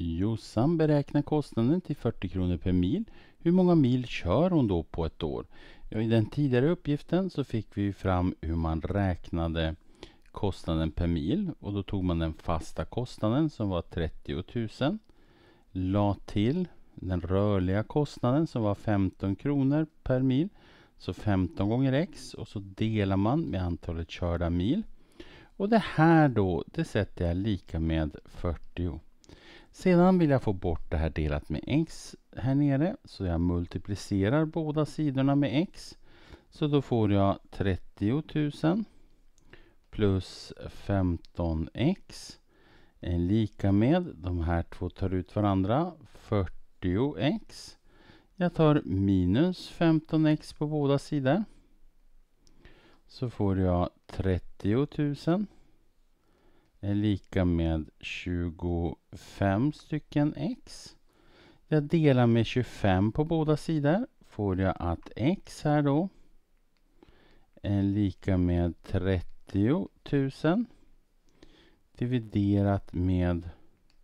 Jossan beräknar kostnaden till 40 kronor per mil. Hur många mil kör hon då på ett år? Ja, I den tidigare uppgiften så fick vi fram hur man räknade kostnaden per mil och då tog man den fasta kostnaden som var 30 000. La till den rörliga kostnaden som var 15 kronor per mil. Så 15 gånger x och så delar man med antalet körda mil. Och det här då, det sätter jag lika med 40. Sedan vill jag få bort det här delat med x här nere. Så jag multiplicerar båda sidorna med x. Så då får jag 30 000 plus 15x är lika med, de här två tar ut varandra, 40x. Jag tar minus 15x på båda sidor. Så får jag 30 000 är lika med 25 stycken x. Jag delar med 25 på båda sidor. Får jag att x här då är lika med 30 000 dividerat med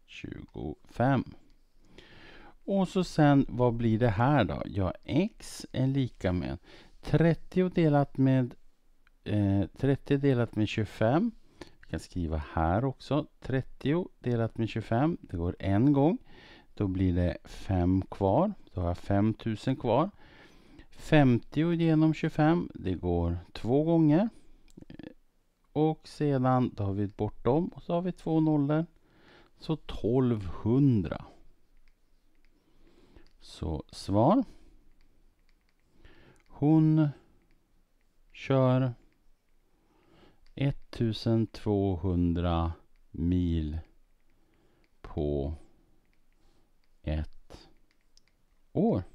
25. Och så sen, vad blir det här då? Ja, x är lika med 30 delat med eh, 30 delat med 25 kan skriva här också. 30 delat med 25, det går en gång. Då blir det 5 kvar. Då har jag 5000 kvar. 50 genom 25, det går två gånger. Och sedan då har vi bort dem och så har vi två nollor. Så 1200. Så svar. Hon kör 1200 mil på ett år.